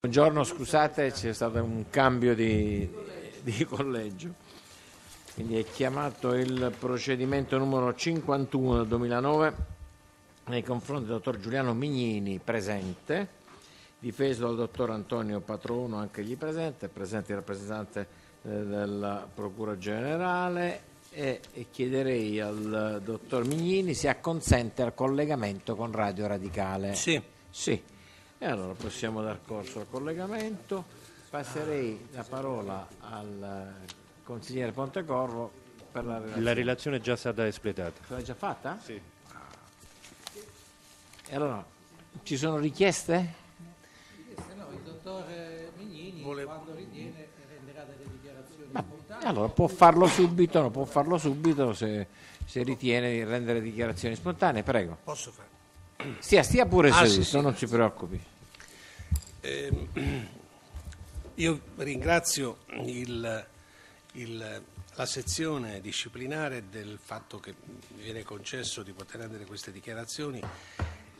Buongiorno, scusate, c'è stato un cambio di, di, collegio. Quindi è chiamato il procedimento numero 51 del 2009 nei confronti del dottor Giuliano Mignini, presente, difeso dal dottor Antonio Patrono, anche egli presente, presente il rappresentante eh, della Procura Generale e, e chiederei al dottor Mignini se acconsente al collegamento con Radio Radicale. Sì. Sì. E allora possiamo dar corso al collegamento. Passerei la parola al eh, consigliere Pontecorvo per la relazione. La relazione è già stata espletata. L'hai già fatta? Sì. E allora, ci sono richieste? Richieste no, il dottor Mignini Vole... quando ritiene renderà delle dichiarazioni Ma, spontanee. Allora può farlo subito, può farlo subito se, se ritiene di rendere dichiarazioni spontanee, prego. Posso farlo. Stia, stia pure ah, seduto, sì, non ci preoccupi. Eh, io ringrazio il, il, la sezione disciplinare del fatto che mi viene concesso di poter rendere queste dichiarazioni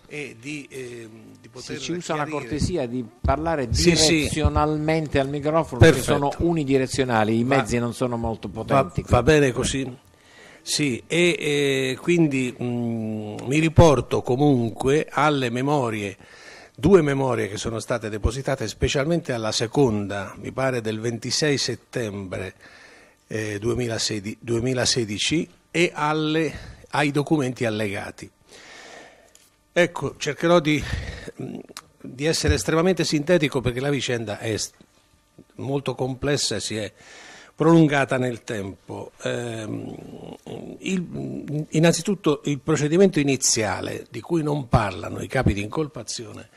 e di, eh, di poter... Se ci usa chiarire... la cortesia di parlare sì, direzionalmente al microfono perché sono unidirezionali, i mezzi va, non sono molto potenti. Va, va bene così? Sì, e eh, quindi mh, mm, mi riporto comunque alle memorie, due memorie che sono state depositate, specialmente alla seconda, mi pare del 26 settembre eh, 2016, 2016, e alle, ai documenti allegati. Ecco, cercherò di, mm, di essere estremamente sintetico perché la vicenda è molto complessa e si è prolungata nel tempo. Ehm, il, innanzitutto il procedimento iniziale di cui non parlano i capi di incolpazione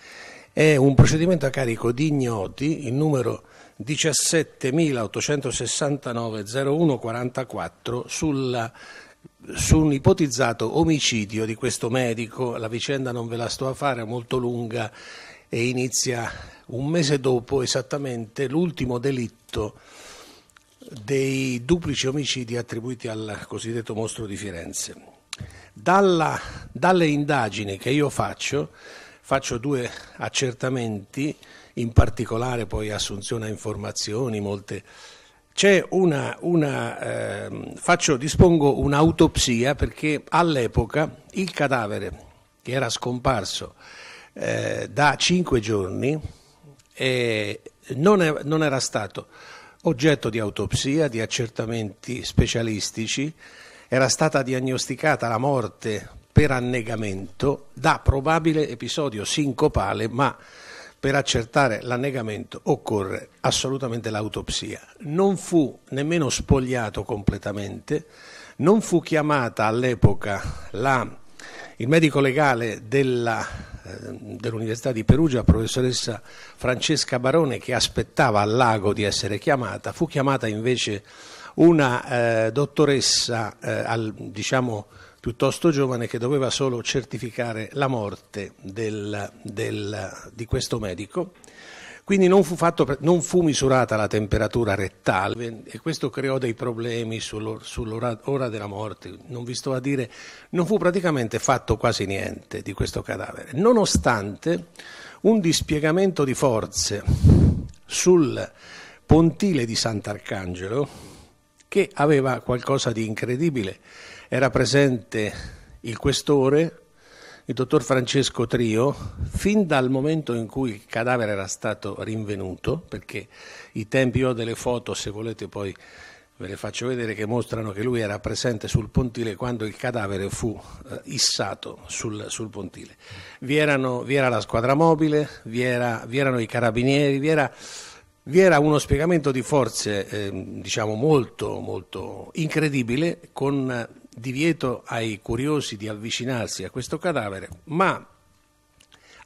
è un procedimento a carico di ignoti, il numero 17.869.01.44 sulla su un ipotizzato omicidio di questo medico, la vicenda non ve la sto a fare, è molto lunga e inizia un mese dopo esattamente l'ultimo delitto dei duplici omicidi attribuiti al cosiddetto mostro di Firenze. Dalla, dalle indagini che io faccio, faccio due accertamenti, in particolare poi assunzione a informazioni, molte... Una, una, eh, faccio, dispongo un'autopsia perché all'epoca il cadavere che era scomparso eh, da cinque giorni eh, non, è, non era stato oggetto di autopsia, di accertamenti specialistici, era stata diagnosticata la morte per annegamento da probabile episodio sincopale, ma per accertare l'annegamento occorre assolutamente l'autopsia. Non fu nemmeno spogliato completamente, non fu chiamata all'epoca la, il medico legale della eh, dell'Università di Perugia, la professoressa Francesca Barone, che aspettava al lago di essere chiamata, fu chiamata invece una eh, dottoressa, eh, al, diciamo piuttosto giovane, che doveva solo certificare la morte del, del, di questo medico quindi non fu, fatto, non fu misurata la temperatura rettale e questo creò dei problemi sull'ora della morte, non vi sto a dire, non fu praticamente fatto quasi niente di questo cadavere, nonostante un dispiegamento di forze sul pontile di Sant'Arcangelo che aveva qualcosa di incredibile, era presente il questore, il dottor Francesco Trio, fin dal momento in cui il cadavere era stato rinvenuto, perché i tempi io ho delle foto, se volete poi ve le faccio vedere, che mostrano che lui era presente sul pontile quando il cadavere fu eh, issato sul, sul pontile. Vi, erano, vi, era la squadra mobile, vi, era, vi erano i carabinieri, vi era... Vi era uno spiegamento di forze eh, diciamo molto, molto incredibile con divieto ai curiosi di avvicinarsi a questo cadavere, ma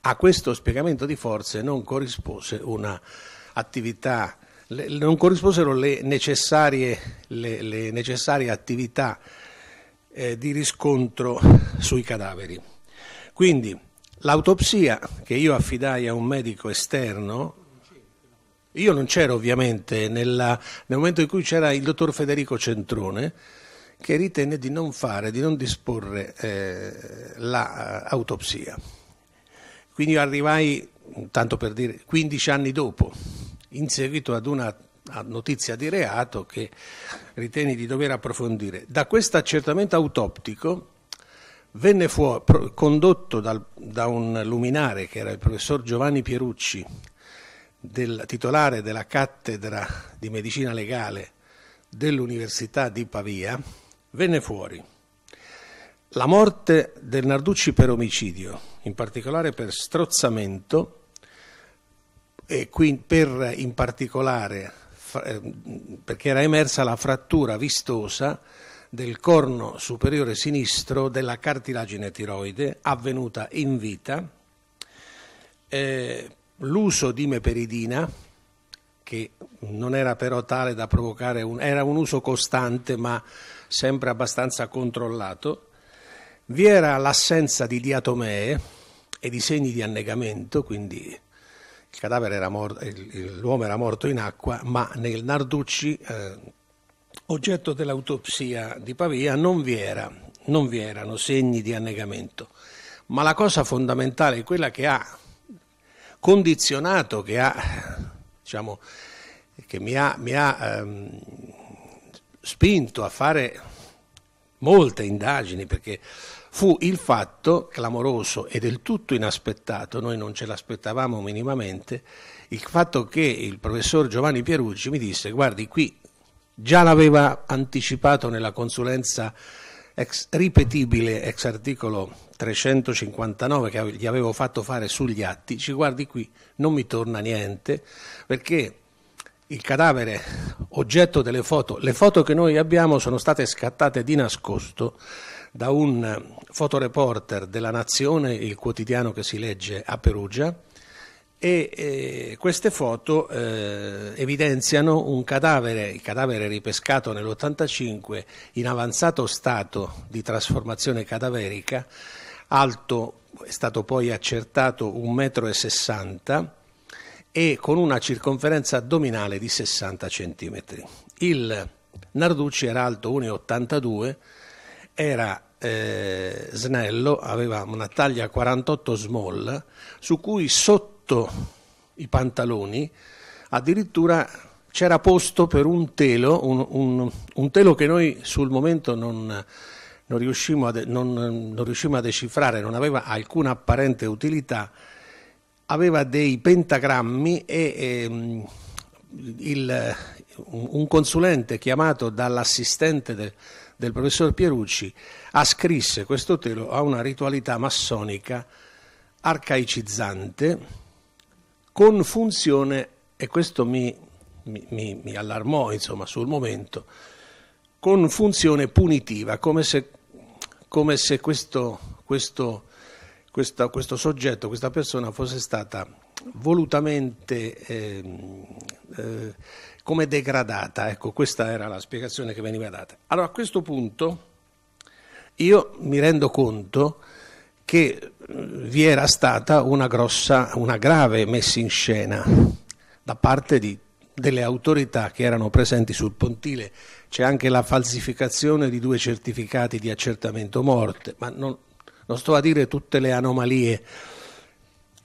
a questo spiegamento di forze non corrispose un'attività non corrisposero le necessarie, le, le necessarie attività eh, di riscontro sui cadaveri. Quindi l'autopsia che io affidai a un medico esterno, io non c'ero ovviamente nella, nel momento in cui c'era il dottor Federico Centrone, che ritenne di non fare, di non disporre eh, l'autopsia. La eh, Quindi io arrivai, tanto per dire, 15 anni dopo, in seguito ad una notizia di reato che ritenni di dover approfondire. Da questo accertamento autoptico venne fuori, condotto dal, da un luminare che era il professor Giovanni Pierucci, del, titolare della cattedra di medicina legale dell'Università di Pavia, venne fuori la morte del Narducci per omicidio, in particolare per strozzamento e qui per, in particolare eh, perché era emersa la frattura vistosa del corno superiore sinistro della cartilagine tiroide avvenuta in vita, eh, l'uso di meperidina che non era però tale da provocare un, era un uso costante ma sempre abbastanza controllato, vi era l'assenza di diatomee e di segni di annegamento, quindi l'uomo era morto in acqua, ma nel Narducci, eh, oggetto dell'autopsia di Pavia, non vi, era, non vi erano segni di annegamento. Ma la cosa fondamentale, quella che ha condizionato, che, ha, diciamo, che mi ha, mi ha ehm, spinto a fare molte indagini perché fu il fatto clamoroso e del tutto inaspettato, noi non ce l'aspettavamo minimamente, il fatto che il professor Giovanni Pierucci mi disse guardi qui già l'aveva anticipato nella consulenza ex, ripetibile ex articolo 359 che gli avevo fatto fare sugli atti, ci guardi qui non mi torna niente perché il cadavere oggetto delle foto, le foto che noi abbiamo sono state scattate di nascosto da un fotoreporter della Nazione, il quotidiano che si legge a Perugia, e eh, queste foto eh, evidenziano un cadavere, il cadavere ripescato nell'85 in avanzato stato di trasformazione cadaverica, alto, è stato poi accertato 1,60 m, e con una circonferenza addominale di 60 cm. Il Narducci era alto 1,82, era eh, snello, aveva una taglia 48 small, su cui sotto i pantaloni addirittura c'era posto per un telo, un, un, un telo che noi sul momento non, non riuscimmo a, non, non riuscimmo a decifrare, non aveva alcuna apparente utilità, aveva dei pentagrammi e ehm, il, un consulente chiamato dall'assistente del, del professor Pierucci ascrisse questo telo a una ritualità massonica arcaicizzante con funzione, e questo mi, mi, mi allarmò insomma, sul momento, con funzione punitiva, come se, come se questo, questo questa, questo soggetto, questa persona fosse stata volutamente eh, eh, come degradata. Ecco, questa era la spiegazione che veniva data. Allora a questo punto io mi rendo conto che eh, vi era stata una, grossa, una grave messa in scena da parte di, delle autorità che erano presenti sul pontile. C'è anche la falsificazione di due certificati di accertamento morte, ma non, non sto a dire tutte le anomalie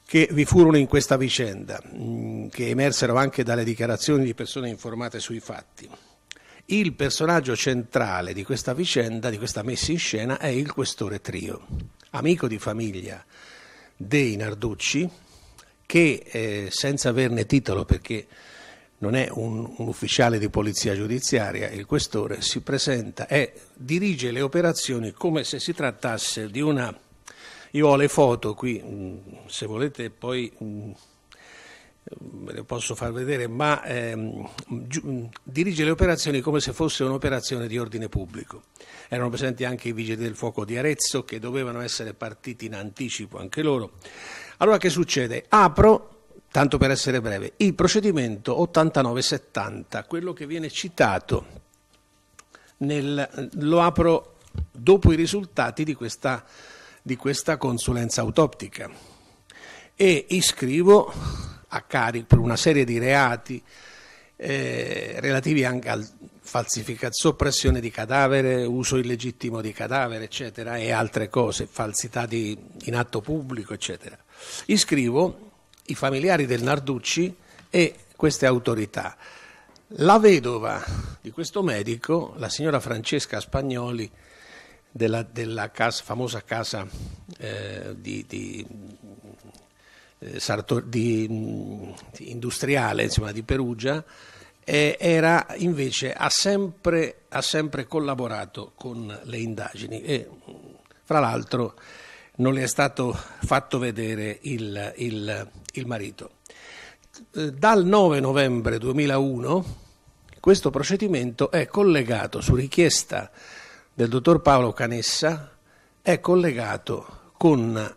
che vi furono in questa vicenda, mm, che emersero anche dalle dichiarazioni di persone informate sui fatti. Il personaggio centrale di questa vicenda, di questa messa in scena, è il questore Trio, amico di famiglia dei Narducci, che eh, senza averne titolo perché non è un, un, ufficiale di polizia giudiziaria, il questore si presenta e dirige le operazioni come se si trattasse di una... Io ho le foto qui, mm, se volete poi mm, ve le posso far vedere, ma ehm, mm, dirige le operazioni come se fosse un'operazione di ordine pubblico. Erano presenti anche i vigili del fuoco di Arezzo che dovevano essere partiti in anticipo anche loro. Allora che succede? Apro tanto per essere breve, il procedimento 8970, quello che viene citato, nel, lo apro dopo i risultati di questa, di questa consulenza autoptica e iscrivo a carico per una serie di reati eh, relativi anche al falsificazione, soppressione di cadavere, uso illegittimo di cadavere, eccetera, e altre cose, falsità di, in atto pubblico, eccetera. Iscrivo i familiari del Narducci e queste autorità. La vedova di questo medico, la signora Francesca Spagnoli, della, della casa, famosa casa eh, di, di, eh, Sartor, di, di, industriale insomma, di Perugia, eh, era invece, ha sempre, ha sempre collaborato con le indagini e fra l'altro non le è stato fatto vedere il, il il marito. Eh, dal 9 novembre 2001 questo procedimento è collegato su richiesta del dottor Paolo Canessa, è collegato con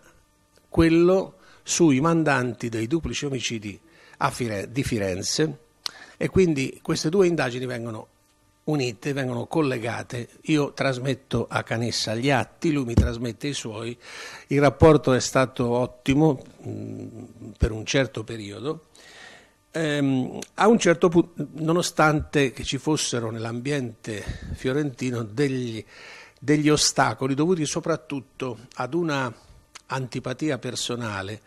quello sui mandanti dei duplici omicidi Fire, di Firenze e quindi queste due indagini vengono unite, vengono collegate, io trasmetto a Canessa gli atti, lui mi trasmette i suoi, il rapporto è stato ottimo mh, mm, per un certo periodo, ehm, a un certo punto, nonostante che ci fossero nell'ambiente fiorentino degli, degli ostacoli dovuti soprattutto ad una antipatia personale,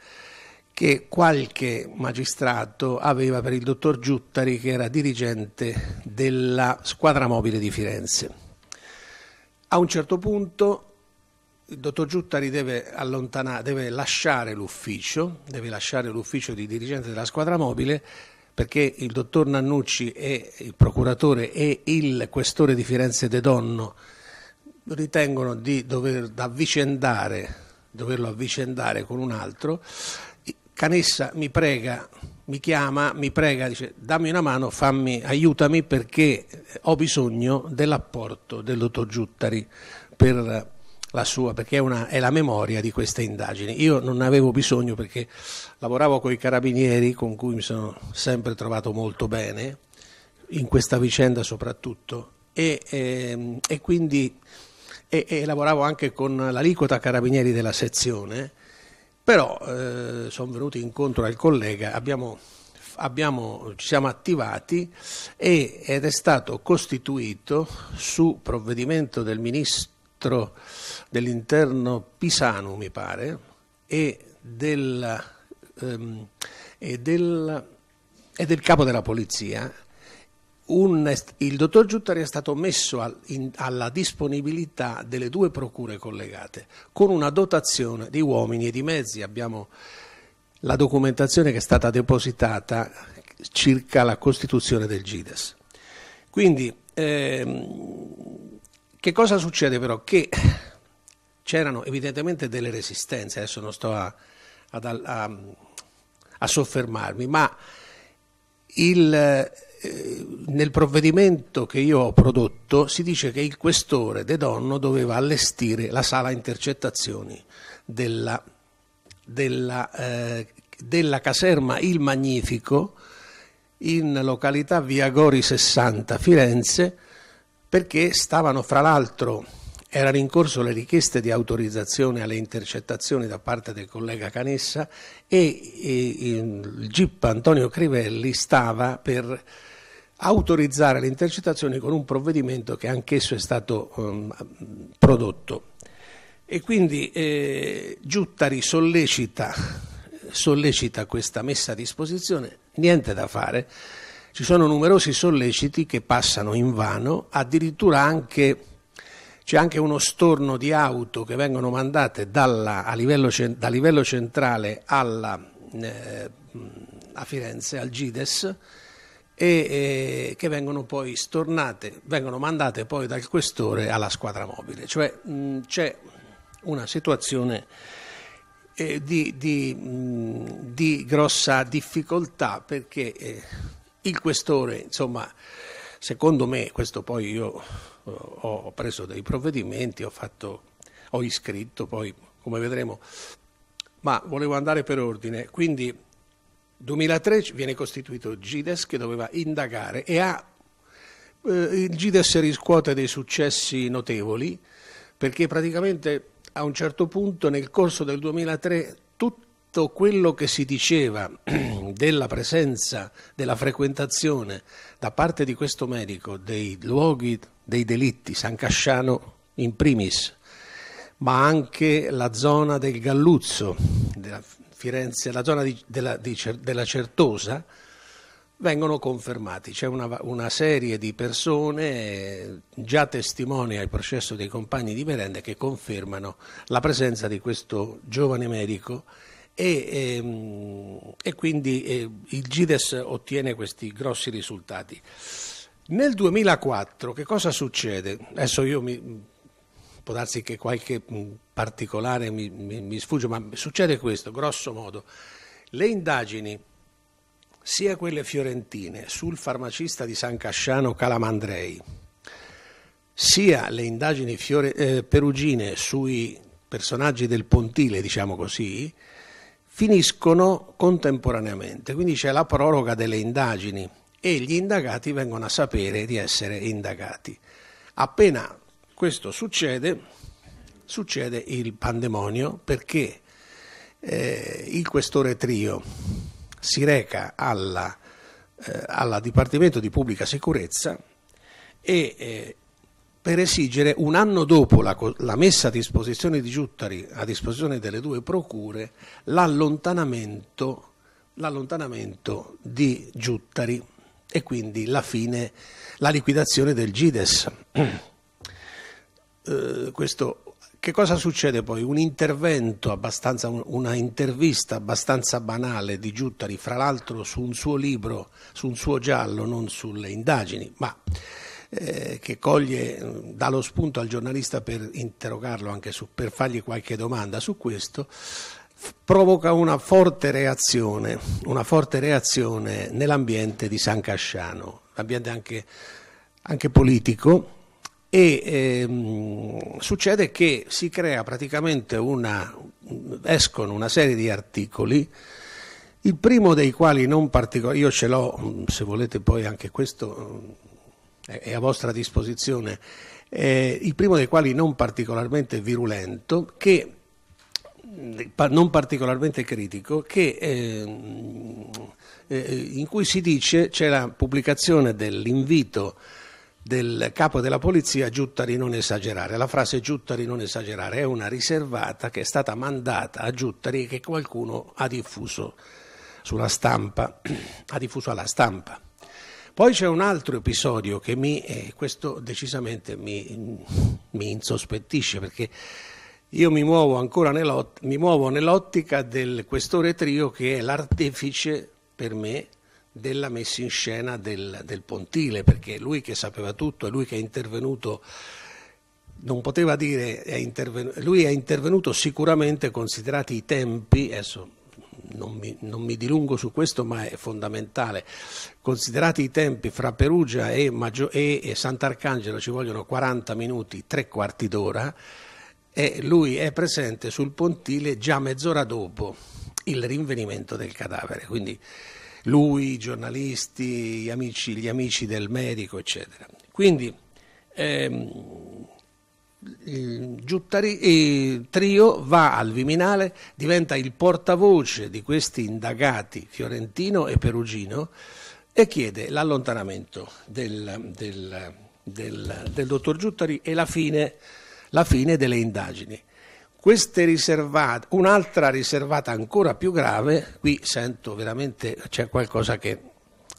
che qualche magistrato aveva per il dottor Giuttari che era dirigente della squadra mobile di Firenze. A un certo punto il dottor Giuttari deve, deve, lasciare l'ufficio, deve lasciare l'ufficio di dirigente della squadra mobile perché il dottor Nannucci e il procuratore e il questore di Firenze De Donno ritengono di dover avvicendare, doverlo avvicendare con un altro Canessa mi prega, mi chiama, mi prega, dice dammi una mano, fammi, aiutami perché eh, ho bisogno dell'apporto dell'otto Giuttari per la sua, perché è, una, è, la memoria di queste indagini. Io non ne avevo bisogno perché lavoravo con i carabinieri con cui mi sono sempre trovato molto bene, in questa vicenda soprattutto, e, e, ehm, e quindi e, lavoravo anche con l'aliquota carabinieri della sezione però eh, sono venuti incontro al collega, abbiamo, abbiamo, ci siamo attivati e, ed è stato costituito su provvedimento del ministro dell'interno Pisano, mi pare, e del, ehm, e del, e del capo della polizia, un, il dottor Giuttari è stato messo al, in, alla disponibilità delle due procure collegate con una dotazione di uomini e di mezzi. Abbiamo la documentazione che è stata depositata circa la costituzione del GIDES. Quindi ehm, che cosa succede però? Che c'erano evidentemente delle resistenze, adesso non sto a, a, a, a soffermarmi, ma il nel provvedimento che io ho prodotto si dice che il questore De Donno doveva allestire la sala intercettazioni della, della, eh, della caserma Il Magnifico in località Via Gori 60 Firenze perché stavano fra l'altro erano in corso le richieste di autorizzazione alle intercettazioni da parte del collega Canessa e, mm, il GIP Antonio Crivelli stava per autorizzare le intercettazioni con un provvedimento che anch'esso è stato um, prodotto. E quindi eh, Giuttari sollecita, sollecita questa messa a disposizione, niente da fare, ci sono numerosi solleciti che passano in vano, addirittura anche c'è anche uno storno di auto che vengono mandate dalla, a livello, da livello centrale alla, eh, a Firenze, al Gides, e eh, che vengono poi stornate, vengono mandate poi dal questore alla squadra mobile. Cioè mh, c'è una situazione eh, di, di, mh, di, grossa difficoltà perché eh, il questore, insomma, secondo me, questo poi io ho preso dei provvedimenti, ho, fatto, ho iscritto poi, come vedremo, ma volevo andare per ordine, quindi 2003 viene costituito Gides che doveva indagare e ha, eh, Gides riscuote dei successi notevoli perché praticamente a un certo punto nel corso del 2003 visto quello che si diceva della presenza, della frequentazione da parte di questo medico dei luoghi dei delitti, San Casciano in primis, ma anche la zona del Galluzzo, della Firenze, la zona di, della, di, della, Certosa, vengono confermati. C'è una, una, serie di persone già testimoni al processo dei compagni di merenda che confermano la presenza di questo giovane medico e, ehm, e quindi eh, il Gides ottiene questi grossi risultati. Nel 2004 che cosa succede? Adesso io mi, può darsi che qualche mm, particolare mi, mi, mi sfugge, ma succede questo, grosso modo. Le indagini sia quelle fiorentine sul farmacista di San Casciano Calamandrei, sia le indagini fiore, eh, perugine sui personaggi del Pontile, diciamo così, finiscono contemporaneamente, quindi c'è la proroga delle indagini e gli indagati vengono a sapere di essere indagati. Appena questo succede, succede il pandemonio perché eh, il questore Trio si reca alla, eh, alla Dipartimento di Pubblica Sicurezza e eh, per esigere un anno dopo la, la, messa a disposizione di Giuttari, a disposizione delle due procure, l'allontanamento, l'allontanamento di Giuttari e quindi la fine, la liquidazione del Gides. Eh, questo, che cosa succede poi? Un intervento, abbastanza, una intervista abbastanza banale di Giuttari, fra l'altro su un suo libro, su un suo giallo, non sulle indagini, ma eh, che coglie, dà lo spunto al giornalista per interrogarlo anche su, per fargli qualche domanda su questo, provoca una forte reazione, reazione nell'ambiente di San Casciano, l'ambiente anche, anche politico, e ehm, succede che si crea praticamente una, escono una serie di articoli, il primo dei quali non particolare, io ce l'ho, se volete poi anche questo è a vostra disposizione, eh, il primo dei quali non particolarmente virulento, che, non particolarmente critico, che, ehm, eh, in cui si dice c'è la pubblicazione dell'invito del capo della polizia Giuttari non esagerare. La frase Giuttari non esagerare è una riservata che è stata mandata a Giuttari e che qualcuno ha diffuso sulla stampa, ha diffuso alla stampa. Poi c'è un altro episodio che mi, eh, questo decisamente mi, mi, insospettisce perché io mi muovo ancora nell'ot- mi muovo nell'ottica del questore trio che è l'artefice per me della messa in scena del, del pontile perché è lui che sapeva tutto, è lui che è intervenuto non poteva dire, è interven- lui è intervenuto sicuramente considerati i tempi, adesso non mi, non mi dilungo su questo ma è fondamentale, considerati i tempi fra Perugia e, Maggio, e, e Sant'Arcangelo ci vogliono 40 minuti, tre quarti d'ora, e lui è presente sul pontile già mezz'ora dopo il rinvenimento del cadavere, quindi lui, i giornalisti, gli amici, gli amici del medico, eccetera. Quindi ehm, il Giuttari, eh, Trio va al Viminale, diventa il portavoce di questi indagati fiorentino e perugino e chiede l'allontanamento del, del, del, del, dottor Giuttari e la fine, la fine delle indagini. Riservate, un'altra riservata ancora più grave, qui sento veramente c'è qualcosa che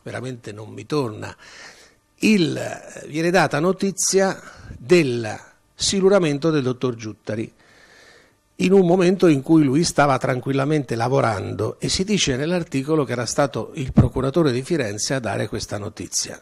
veramente non mi torna, il, viene data notizia della siluramento del dottor Giuttari in un momento in cui lui stava tranquillamente lavorando e si dice nell'articolo che era stato il procuratore di Firenze a dare questa notizia.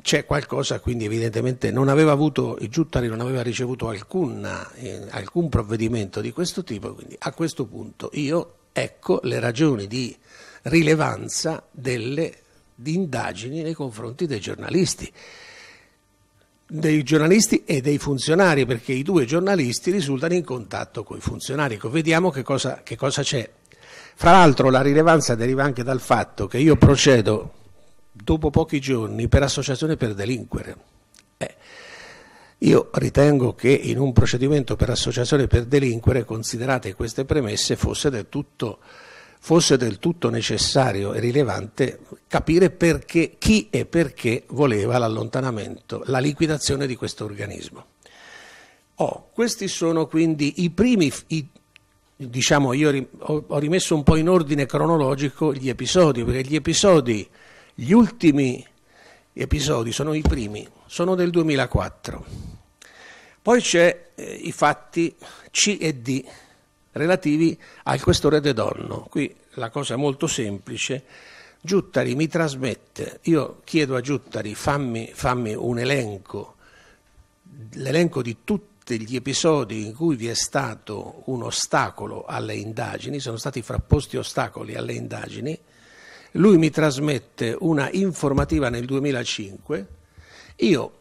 C'è qualcosa, quindi evidentemente non aveva avuto, Giuttari non aveva ricevuto alcuna, eh, alcun provvedimento di questo tipo, quindi a questo punto io ecco le ragioni di rilevanza delle di indagini nei confronti dei giornalisti dei giornalisti e dei funzionari, perché i due giornalisti risultano in contatto con i funzionari. Ecco, vediamo che cosa, che cosa c'è. Fra l'altro la rilevanza deriva anche dal fatto che io procedo dopo pochi giorni per associazione per delinquere. Eh, io ritengo che in un procedimento per associazione per delinquere, considerate queste premesse, fosse del tutto fosse del tutto necessario e rilevante capire perché, chi e perché voleva l'allontanamento, la liquidazione di questo organismo. Oh, questi sono quindi i primi, i, diciamo io ho rimesso un po' in ordine cronologico gli episodi, perché gli episodi, gli ultimi episodi sono i primi, sono del 2004. Poi c'è eh, i fatti C e D relativi al questore De Donno. Qui la cosa è molto semplice. Giuttari mi trasmette, io chiedo a Giuttari fammi, fammi un elenco, l'elenco di tutti gli episodi in cui vi è stato un ostacolo alle indagini, sono stati frapposti ostacoli alle indagini, lui mi trasmette una informativa nel 2005, io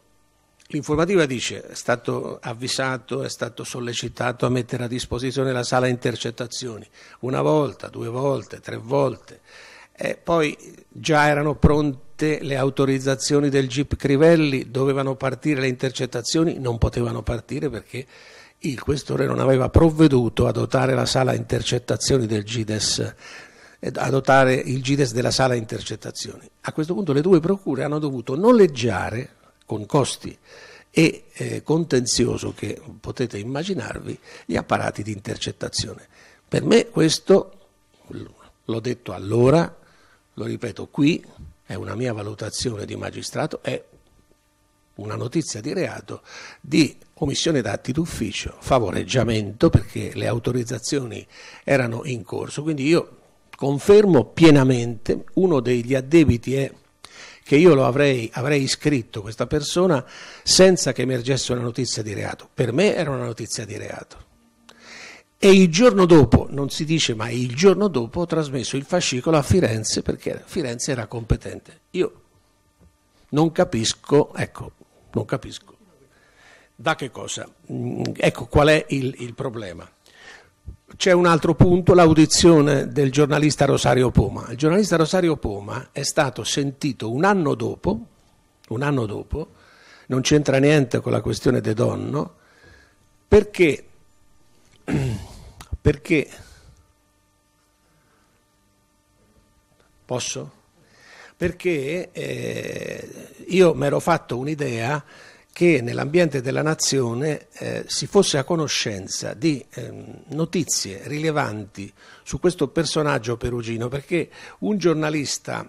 L'informativa dice che è stato avvisato, è stato sollecitato a mettere a disposizione la sala intercettazioni una volta, due volte, tre volte. E poi già erano pronte le autorizzazioni del GIP Crivelli, dovevano partire le intercettazioni, non potevano partire perché il questore non aveva provveduto a dotare la sala intercettazioni del GIDES eh, a dotare il GIDES della sala intercettazioni. A questo punto le due procure hanno dovuto noleggiare con costi e eh, contenzioso che potete immaginarvi gli apparati di intercettazione. Per me questo, l'ho detto allora, lo ripeto qui, è una mia valutazione di magistrato, è una notizia di reato di omissione d'atti d'ufficio, favoreggiamento perché le autorizzazioni erano in corso, quindi io confermo pienamente, uno degli addebiti è che io lo avrei, avrei iscritto questa persona senza che emergesse una notizia di reato. Per me era una notizia di reato. E il giorno dopo, non si dice ma il giorno dopo, ho trasmesso il fascicolo a Firenze perché Firenze era competente. Io non capisco, ecco, non capisco. Da che cosa? Mm, ecco qual è il, il problema. C'è un altro punto, l'audizione del giornalista Rosario Poma. Il giornalista Rosario Poma è stato sentito un anno dopo, un anno dopo, non c'entra niente con la questione De Donno, perché, perché posso? Perché eh, io mi ero fatto un'idea che nell'ambiente della nazione eh, si fosse a conoscenza di eh, notizie rilevanti su questo personaggio perugino, perché un giornalista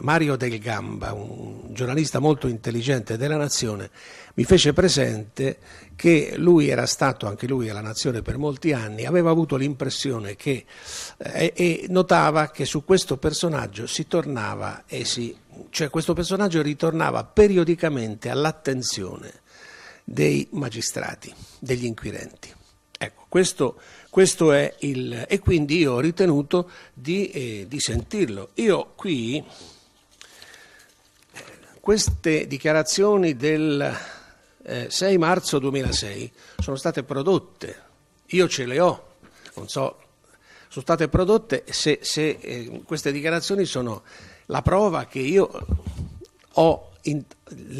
Mario Del Gamba, un giornalista molto intelligente della Nazione, mi fece presente che lui era stato anche lui alla Nazione per molti anni, aveva avuto l'impressione che eh, e notava che su questo personaggio si tornava e si cioè questo personaggio ritornava periodicamente all'attenzione dei magistrati, degli inquirenti. Ecco, questo questo è il... e quindi io ho ritenuto di, eh, di sentirlo. Io qui queste dichiarazioni del eh, 6 marzo 2006 sono state prodotte, io ce le ho, non so, sono state prodotte se, se eh, queste dichiarazioni sono la prova che io ho in,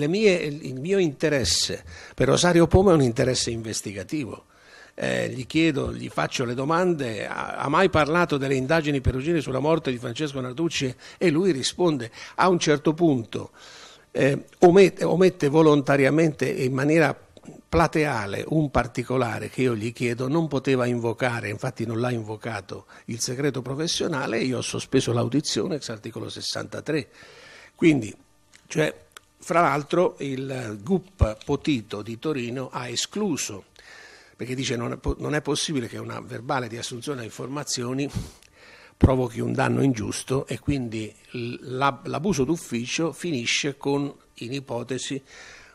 mie, il mio interesse per Rosario Poma è un interesse investigativo eh, gli chiedo, gli faccio le domande, ha, ha mai parlato delle indagini perugine sulla morte di Francesco Narducci? E lui risponde a un certo punto, eh, omette, omette volontariamente e in maniera plateale un particolare che io gli chiedo non poteva invocare, infatti non l'ha invocato il segreto professionale e io ho sospeso l'audizione ex articolo 63. Quindi, cioè, fra l'altro il eh, GUP Potito di Torino ha escluso perché dice non è, non è possibile che una verbale di assunzione a informazioni provochi un danno ingiusto e quindi l'abuso d'ufficio finisce con, in ipotesi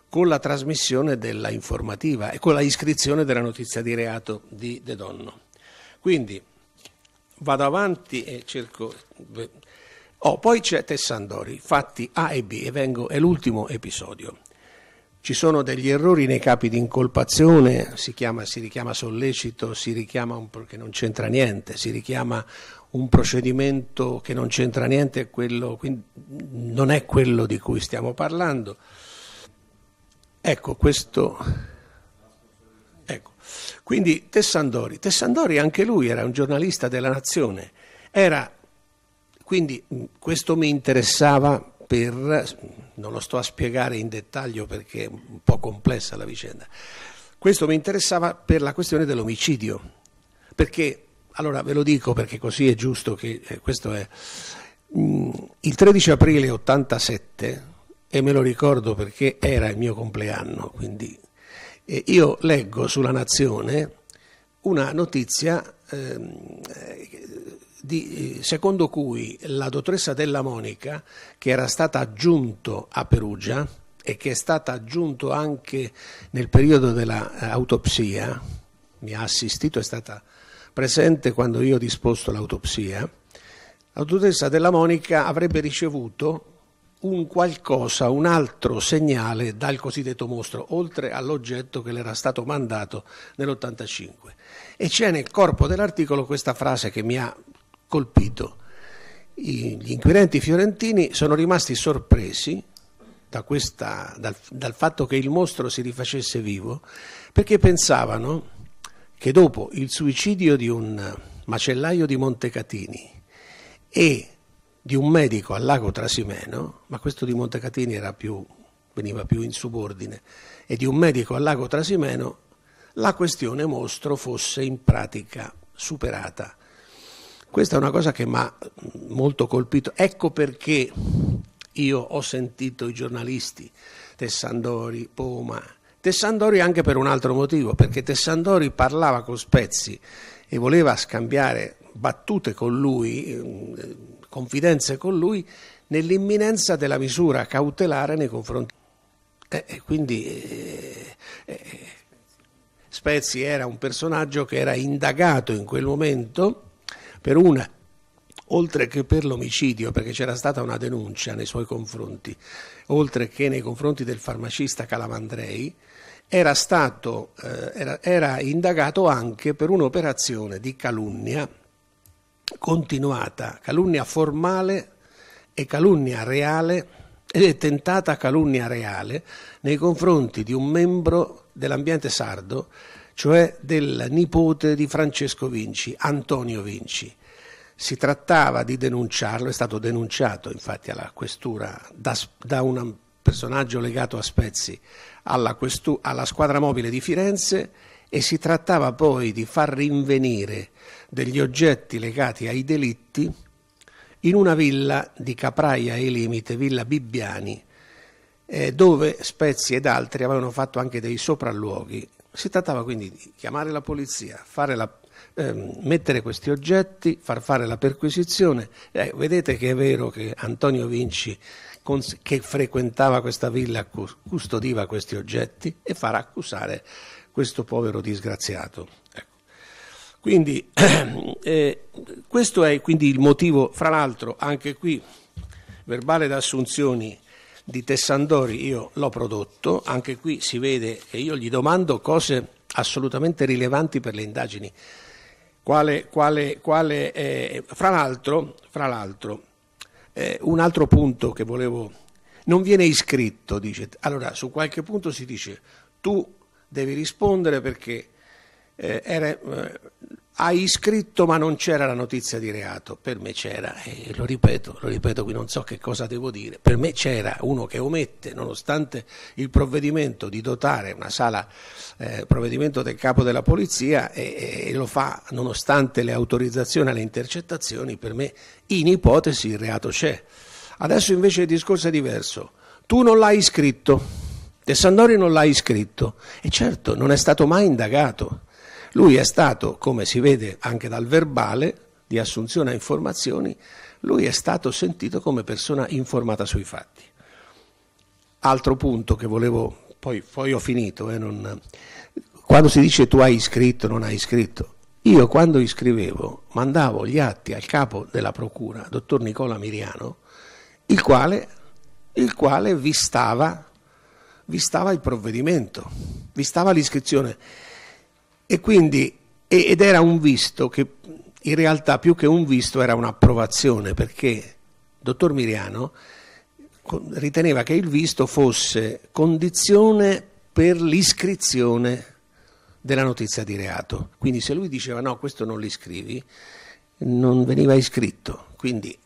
con la trasmissione della informativa e con la iscrizione della notizia di reato di De Donno. Quindi vado avanti e cerco... Oh, poi c'è Tessandori, fatti A e B, e vengo, è l'ultimo episodio. Ci sono degli errori nei capi di incolpazione, si, chiama, si richiama sollecito, si richiama un, che non c'entra niente, si richiama un procedimento che non c'entra niente, quello, non è quello di cui stiamo parlando. Ecco, questo... Ecco. Quindi Tessandori, Tessandori anche lui era un giornalista della Nazione, era... Quindi questo mi interessava per, non lo sto a spiegare in dettaglio perché è un po' complessa la vicenda, questo mi interessava per la questione dell'omicidio, perché, allora ve lo dico perché così è giusto che eh, questo è, mh, mm, il 13 aprile 87, e me lo ricordo perché era il mio compleanno, quindi eh, io leggo sulla Nazione una notizia eh, di, eh, secondo cui la dottoressa Della Monica, che era stata aggiunto a Perugia e che è stata aggiunto anche nel periodo dell'autopsia, eh, mi ha assistito, è stata presente quando io ho disposto l'autopsia, la dottoressa Della Monica avrebbe ricevuto un qualcosa, un altro segnale dal cosiddetto mostro, oltre all'oggetto che le era stato mandato nell'85. E c'è nel corpo dell'articolo questa frase che mi ha colpito. gli inquirenti fiorentini sono rimasti sorpresi da questa, dal, dal fatto che il mostro si rifacesse vivo perché pensavano che dopo il suicidio di un macellaio di Montecatini e di un medico al lago Trasimeno, ma questo di Montecatini più, veniva più in subordine, e di un medico al lago Trasimeno, la questione mostro fosse in pratica superata questa è una cosa che mi ha molto colpito. Ecco perché io ho sentito i giornalisti Tessandori, Poma. Tessandori anche per un altro motivo, perché Tessandori parlava con Spezzi e voleva scambiare battute con lui, eh, confidenze con lui, nell'imminenza della misura cautelare nei confronti. Eh, quindi eh, eh, Spezzi era un personaggio che era indagato in quel momento per una, oltre che per l'omicidio, perché c'era stata una denuncia nei suoi confronti, oltre che nei confronti del farmacista Calamandrei, era stato eh, era, era indagato anche per un'operazione di calunnia continuata, calunnia formale e calunnia reale ed è tentata calunnia reale nei confronti di un membro dell'ambiente sardo cioè del nipote di Francesco Vinci, Antonio Vinci. Si trattava di denunciarlo, è stato denunciato infatti alla questura da, da un personaggio legato a Spezzi alla, questu, alla squadra mobile di Firenze e si trattava poi di far rinvenire degli oggetti legati ai delitti in una villa di Capraia e Limite, Villa Bibbiani, eh, dove Spezzi ed altri avevano fatto anche dei sopralluoghi si trattava quindi di chiamare la polizia, la, ehm, mettere questi oggetti, far fare la perquisizione. Eh, vedete che è vero che Antonio Vinci, che frequentava questa villa, custodiva questi oggetti e far accusare questo povero disgraziato. Ecco. Quindi eh, questo è quindi il motivo, fra l'altro anche qui, verbale d'assunzioni di Tessandori io l'ho prodotto, anche qui si vede che io gli domando cose assolutamente rilevanti per le indagini. Quale, quale, quale, eh, fra l'altro, fra l'altro eh, un altro punto che volevo... Non viene iscritto, dice. Allora, su qualche punto si dice tu devi rispondere perché eh, era, eh, ha iscritto ma non c'era la notizia di reato, per me c'era, e lo ripeto, lo ripeto qui non so che cosa devo dire, per me c'era uno che omette, nonostante il provvedimento di dotare una sala, eh, provvedimento del capo della polizia, e, e lo fa nonostante le autorizzazioni alle intercettazioni, per me in ipotesi il reato c'è. Adesso invece il discorso è diverso, tu non l'hai iscritto, De Sandori non l'ha iscritto, e certo non è stato mai indagato. Lui è stato, come si vede anche dal verbale di assunzione a informazioni, lui è stato sentito come persona informata sui fatti. Altro punto che volevo, poi, poi ho finito, eh, non, quando si dice tu hai iscritto, non hai iscritto, io quando iscrivevo mandavo gli atti al capo della procura, dottor Nicola Miriano, il quale, il quale vi, stava, vi stava il provvedimento, vi stava l'iscrizione e quindi, ed era un visto che in realtà più che un visto era un'approvazione, perché il dottor Miriano riteneva che il visto fosse condizione per l'iscrizione della notizia di reato. Quindi se lui diceva no, questo non l'iscrivi, non veniva iscritto. Quindi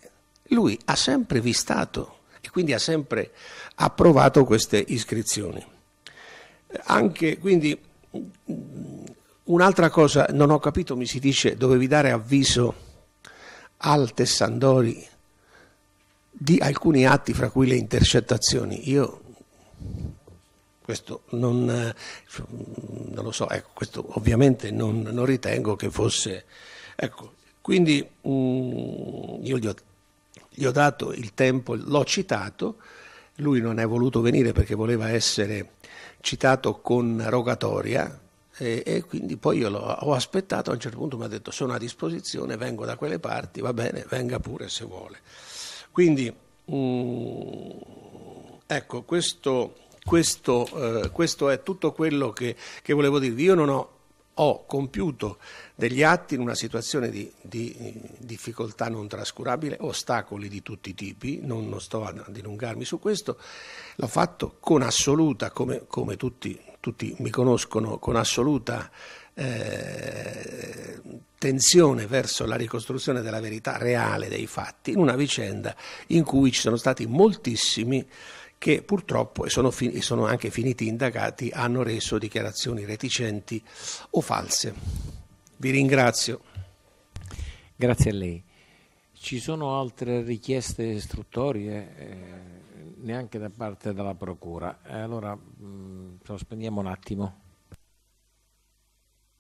lui ha sempre vistato e quindi ha sempre approvato queste iscrizioni. Anche quindi Un'altra cosa, non ho capito, mi si dice, dovevi dare avviso al Tessandori di alcuni atti, fra cui le intercettazioni. Io questo non, eh, non lo so, ecco, questo ovviamente non, non, ritengo che fosse... Ecco, quindi mh, mm, io gli ho, gli ho dato il tempo, l'ho citato, lui non è voluto venire perché voleva essere citato con rogatoria, e, e, quindi poi io l'ho, ho aspettato, a un certo punto mi ha detto sono a disposizione, vengo da quelle parti, va bene, venga pure se vuole. Quindi mh, mm, ecco, questo, questo, eh, questo, è tutto quello che, che volevo dirvi. Io non ho, ho, compiuto degli atti in una situazione di, di, difficoltà non trascurabile, ostacoli di tutti i tipi, non, non sto a dilungarmi su questo, l'ho fatto con assoluta, come, come tutti tutti mi conoscono con assoluta eh, tensione verso la ricostruzione della verità reale dei fatti in una vicenda in cui ci sono stati moltissimi che purtroppo, e sono, fin- e sono anche finiti indagati, hanno reso dichiarazioni reticenti o false. Vi ringrazio. Grazie a lei. Ci sono altre richieste istruttorie? Eh neanche da parte della Procura. Allora mh, mm, sospendiamo un attimo.